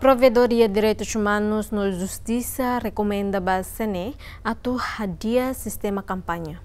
Provedoria de Direitos Humanos no Justiça recomenda a Sene atuar dia sistema campanha.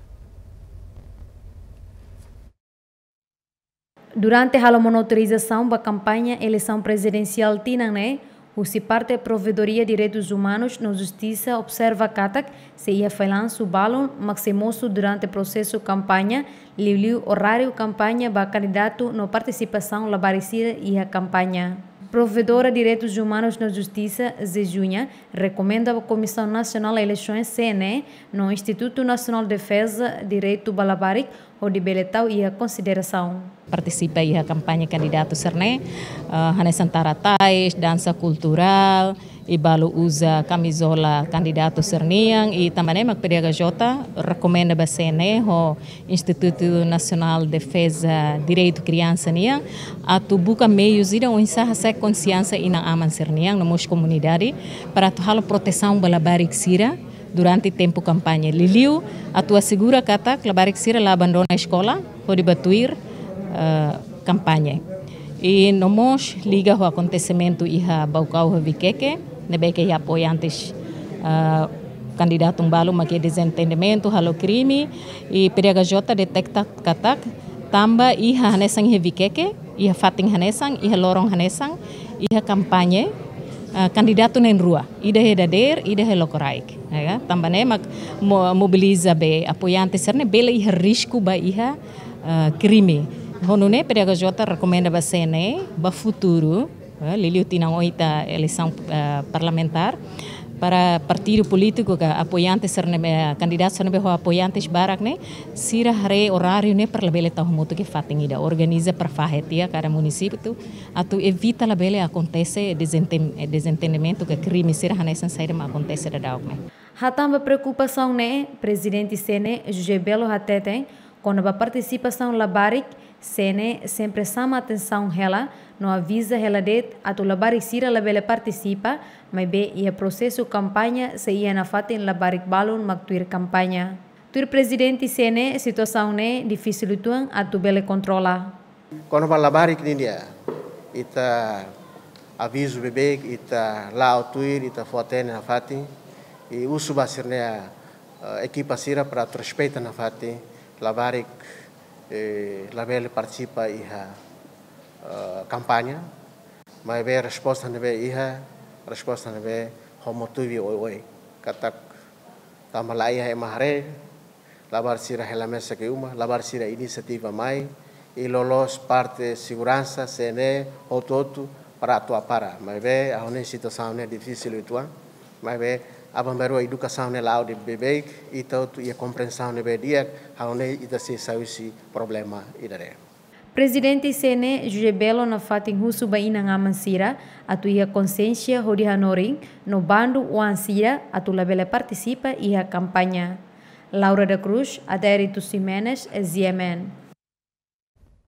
Durante a monitorização da campanha eleição presidencial Tinané, o Ciparte Provedoria de Direitos Humanos no Justiça observa Katak se ia falar subalon maximoso durante o processo campanha, liu horário campanha ba candidato no participação labaricida e a campanha. Provedora de Direitos Humanos na Justiça, Zejunha, recomenda à Comissão Nacional de Eleições, CNE, no Instituto Nacional de Defesa, Direito Balabaric, onde beletau ia consideração. Participei ia campanha candidato Serne, uh, eh, Hanesantara Tais, dança cultural, e balo usa camisola candidato Serniang e também mac pediaga Jota recomenda basene ho Instituto Nacional de Defesa Direito Criança niang atu buka meios ida o insaha se consciência ina aman Serniang na mos comunidade para tu halo proteção balabarik sira durante tempo campanha. Liliu atua segura kata clabarixira la abandona a escola por batuir uh, eh, campanha. E liga o acontecimento iha baucau viqueque, que ia apoiantes uh, eh, candidato umbalo maque desentendimento, halo crime e jota detecta katak tamba iha hanesang viqueque, iha fating hanesang, iha lorong hanesang, iha kampanye Eh, kandidatu nen rua. he da der, he lokoraik. Ja, ya também mak mobiliza be apoiante serne bele iha risku ba iha crime. Eh, Honune periaga jota rekomendasi ba sene ba futuru eh, Liliu tinang oita eleição parlamentar. para partido político que apoiantes ser eh, candidato ser ho apoiantes barak né sira re horário né para labele tau moto que fatem ida organiza para farretia cada município tu atu evita labele acontece eh, eh, desentendimento que crime sira hanesan sair ma acontece da dau né hatamba preocupação né presidente sene José Belo hateten quando a participação labarik Sene sempre chama atenção ela, no avisa ela de a tu labaricira la bela participa, mas be e processo campanha se ia na fatin labaric balun maktuir campanha. Tur presidente Sene situação ne difícil tuan a tu bela controla. Quando vai labarik ni ita aviso bebê, ita lá o tuir, ita foten na fatin, e uso basir ne a equipa eh, sira para respeita na fatin labarik eh, participa iha uh, eh, kampanya mai be respuesta be iha respuesta be homo tuvi oi oi katak tamala iha e mahare labar sira hela mesa que uma labar sira iniciativa mai e lolos parte segurança sene ototu para tua para mai be a una situação difícil itua mai be abanbaro educação lá de bebê e tanto e a compreensão de dia aonde ida se sauci problema idare Presidente Sene Jebelo na fatin husu ba ina ngaman a atu ia consciência hori hanoring no bando ansira, a atu labele participa ia campanha Laura da Cruz, Adérito Simenes, Ziemen.